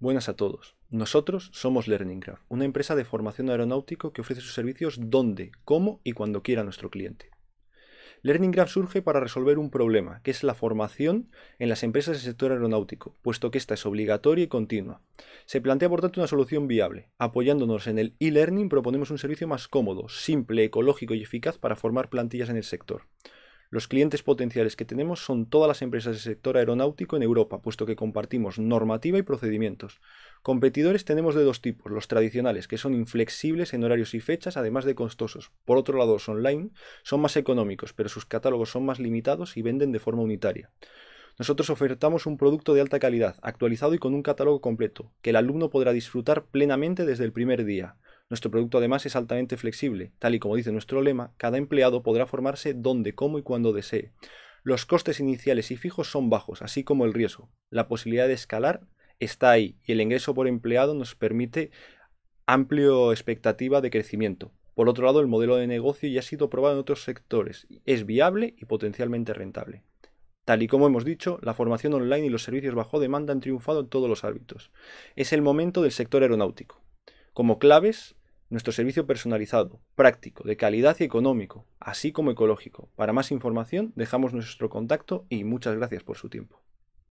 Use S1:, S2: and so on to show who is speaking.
S1: Buenas a todos. Nosotros somos LearningGraph, una empresa de formación aeronáutico que ofrece sus servicios donde, cómo y cuando quiera nuestro cliente. LearningGraph surge para resolver un problema, que es la formación en las empresas del sector aeronáutico, puesto que esta es obligatoria y continua. Se plantea por tanto una solución viable. Apoyándonos en el e-learning proponemos un servicio más cómodo, simple, ecológico y eficaz para formar plantillas en el sector. Los clientes potenciales que tenemos son todas las empresas del sector aeronáutico en Europa, puesto que compartimos normativa y procedimientos. Competidores tenemos de dos tipos, los tradicionales, que son inflexibles en horarios y fechas, además de costosos. Por otro lado, los online son más económicos, pero sus catálogos son más limitados y venden de forma unitaria. Nosotros ofertamos un producto de alta calidad, actualizado y con un catálogo completo, que el alumno podrá disfrutar plenamente desde el primer día. Nuestro producto además es altamente flexible. Tal y como dice nuestro lema, cada empleado podrá formarse donde, cómo y cuando desee. Los costes iniciales y fijos son bajos, así como el riesgo. La posibilidad de escalar está ahí y el ingreso por empleado nos permite amplio expectativa de crecimiento. Por otro lado, el modelo de negocio ya ha sido probado en otros sectores, es viable y potencialmente rentable. Tal y como hemos dicho, la formación online y los servicios bajo demanda han triunfado en todos los ámbitos. Es el momento del sector aeronáutico. Como claves, nuestro servicio personalizado, práctico, de calidad y económico, así como ecológico. Para más información dejamos nuestro contacto y muchas gracias por su tiempo.